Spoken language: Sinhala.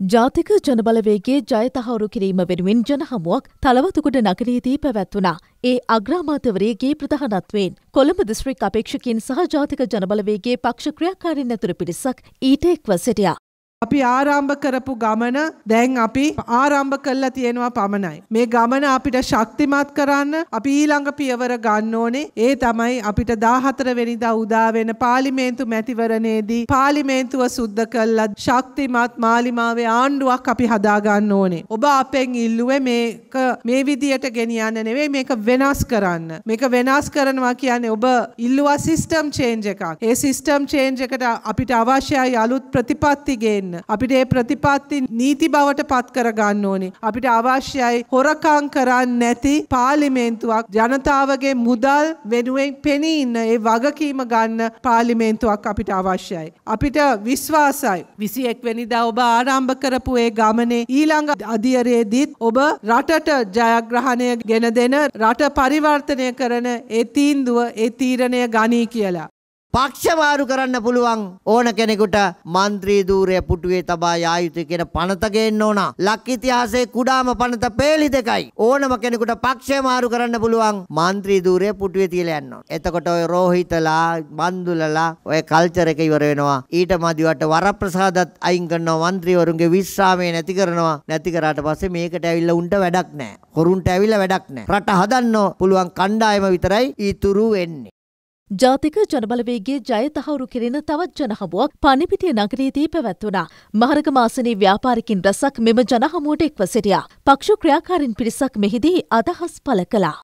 ජාතික ජනබලවේගේ ජයතහවුරු කිරීම වෙනුවෙන් ජනහමුවක් තලවතුකුට නගරයේදී පැවැත්වනා. ඒ අග්‍රාමාතවරයගේ ප්‍රධානත්වයෙන් කොළඹ දිස්ත්‍රික් අපේක්ෂකින් සහ ජාතික ජනබලවේගේ පක්ෂ ක්‍රියාකාරින් ඇතුර පිරිසක් ඊට එක්ව සිටියා. අපි ආරම්භ කරපු ගමන දැන් අපි ආරම්භ කරලා තියෙනවා පමණයි. මේ ගමන අපිට ශක්තිමත් කරන්න අපි ඊළඟ පියවර ගන්න ඕනේ. ඒ තමයි අපිට 14 වෙනිදා උදා වෙන පාර්ලිමේන්තු මැතිවරණයේදී පාර්ලිමේන්තුව සුද්ධ කළා ශක්තිමත් මාලිමාවේ ආණ්ඩුවක් අපි හදා ගන්න ඕනේ. ඔබ අපෙන් ඉල්ලුවේ මේක මේ විදියට ගෙනියන්න නෙවෙයි මේක වෙනස් කරන්න. මේක වෙනස් කරනවා කියන්නේ ඔබ ඉල්ලුවා සිස්ටම් චේන්ජ් එකක්. ඒ සිස්ටම් චේන්ජ් එකට අපිට අවශ්‍යයි අලුත් ප්‍රතිපත්ති ගේන්න. දෙන්න. අපිට ඒ ප්‍රතිපත්ති නීති බවට පත් කරගන්න ඕනේ. අපිට අවශ්‍යයි හොරකම් කරන්නේ නැති පාර්ලිමේන්තුවක් ජනතාවගේ මුදල් වෙනුවෙන් පෙනී ඉන්න ඒ වගකීම ගන්න පාර්ලිමේන්තුවක් අපිට අවශ්‍යයි. අපිට විශ්වාසයි 21 වෙනිදා ඔබ ආරම්භ කරපු ඒ ගමනේ ඊළඟ අධියරයේදීත් ඔබ රටට ජයග්‍රහණය ගෙන දෙන රට පරිවර්තනය කරන ඒ තීන්දුව ඒ තීරණය ගනී කියලා. පක්ෂවාරු කරන්න පුළුවන් ඕන කෙනෙකුට මන්ත්‍රී ධූරය පුටුවේ තබා යා යුතුයි කියන පනත ගේන්න ඕන. ලක් ඉතිහාසයේ කුඩාම පනත පේලි දෙකයි. ඕනම කෙනෙකුට පක්ෂය මාරු කරන්න පුළුවන් මන්ත්‍රී ධූරය පුටුවේ තියලා යන්න ඕන. එතකොට ඔය රෝහිතලා, බන්දුලලා ඔය කල්චර් එක ඉවර වෙනවා. ඊට මදිවට වරප්‍රසාදත් අයින් කරනවා මන්ත්‍රීවරුන්ගේ විශ්‍රාමයේ නැති කරනවා. නැති කරාට පස්සේ මේකට ඇවිල්ලා උන්ට වැඩක් නැහැ. හොරුන්ට ඇවිල්ලා වැඩක් නැහැ. රට හදන්න පුළුවන් කණ්ඩායම විතරයි ඊතුරු වෙන්නේ. ජාතික ජනබලවේගේ ජය තහවුරු කෙරෙන තවත් ජනහමුවක් පනිපිටිය නගරීදී පැවැත්වුණා. මහරග මාසනී ව්‍යාපාරිකින් රැසක් මෙම ජනහමුවට එක්ව සිටියා. පක්ෂ ක්‍රියාකාරින් පිරිසක් මෙහිදී අදහස් පළ කළා.